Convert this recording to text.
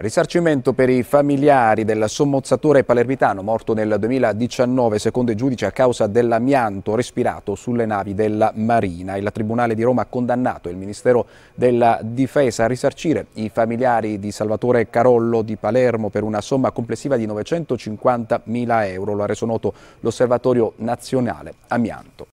Risarcimento per i familiari del sommozzatore palermitano morto nel 2019 secondo i giudici a causa dell'amianto respirato sulle navi della Marina. Il Tribunale di Roma ha condannato il Ministero della Difesa a risarcire i familiari di Salvatore Carollo di Palermo per una somma complessiva di 950 mila euro. Lo ha reso noto l'Osservatorio Nazionale Amianto.